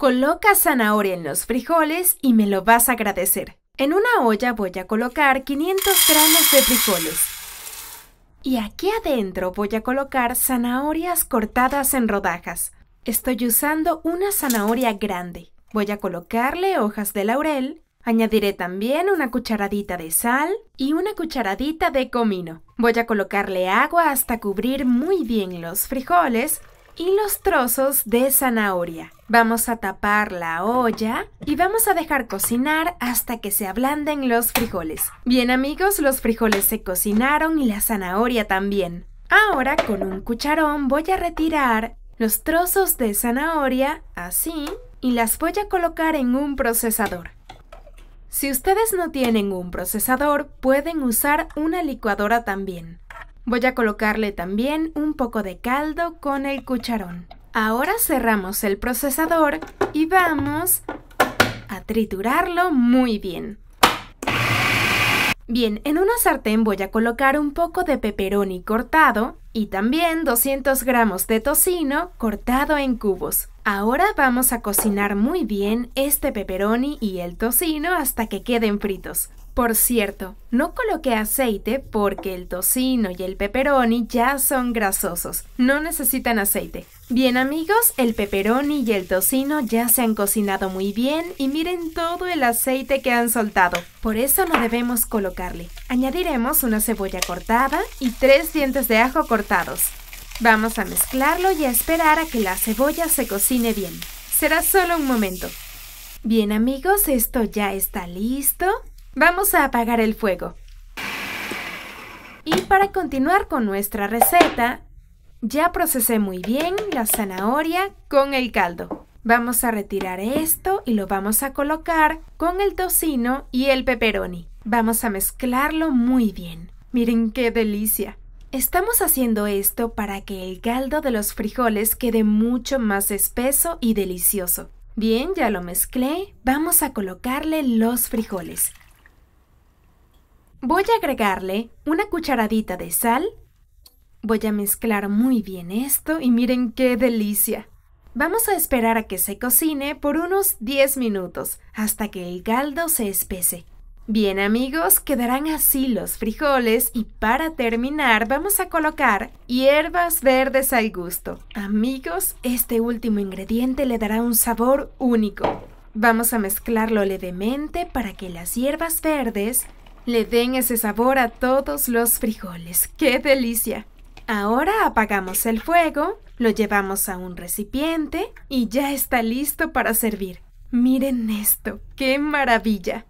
Coloca zanahoria en los frijoles y me lo vas a agradecer. En una olla voy a colocar 500 gramos de frijoles. Y aquí adentro voy a colocar zanahorias cortadas en rodajas. Estoy usando una zanahoria grande. Voy a colocarle hojas de laurel. Añadiré también una cucharadita de sal y una cucharadita de comino. Voy a colocarle agua hasta cubrir muy bien los frijoles y los trozos de zanahoria. Vamos a tapar la olla y vamos a dejar cocinar hasta que se ablanden los frijoles. Bien amigos, los frijoles se cocinaron y la zanahoria también. Ahora con un cucharón voy a retirar los trozos de zanahoria así y las voy a colocar en un procesador. Si ustedes no tienen un procesador, pueden usar una licuadora también. Voy a colocarle también un poco de caldo con el cucharón. Ahora cerramos el procesador y vamos a triturarlo muy bien. Bien, en una sartén voy a colocar un poco de peperoni cortado y también 200 gramos de tocino cortado en cubos. Ahora vamos a cocinar muy bien este peperoni y el tocino hasta que queden fritos. Por cierto, no coloqué aceite porque el tocino y el pepperoni ya son grasosos, no necesitan aceite. Bien amigos, el pepperoni y el tocino ya se han cocinado muy bien y miren todo el aceite que han soltado. Por eso no debemos colocarle. Añadiremos una cebolla cortada y tres dientes de ajo cortados. Vamos a mezclarlo y a esperar a que la cebolla se cocine bien. Será solo un momento. Bien amigos, esto ya está listo. Vamos a apagar el fuego. Y para continuar con nuestra receta, ya procesé muy bien la zanahoria con el caldo. Vamos a retirar esto y lo vamos a colocar con el tocino y el pepperoni. Vamos a mezclarlo muy bien. Miren qué delicia. Estamos haciendo esto para que el caldo de los frijoles quede mucho más espeso y delicioso. Bien, ya lo mezclé. Vamos a colocarle los frijoles. Voy a agregarle una cucharadita de sal. Voy a mezclar muy bien esto y miren qué delicia. Vamos a esperar a que se cocine por unos 10 minutos hasta que el caldo se espese. Bien amigos, quedarán así los frijoles y para terminar vamos a colocar hierbas verdes al gusto. Amigos, este último ingrediente le dará un sabor único. Vamos a mezclarlo levemente para que las hierbas verdes le den ese sabor a todos los frijoles. ¡Qué delicia! Ahora apagamos el fuego, lo llevamos a un recipiente y ya está listo para servir. Miren esto, qué maravilla.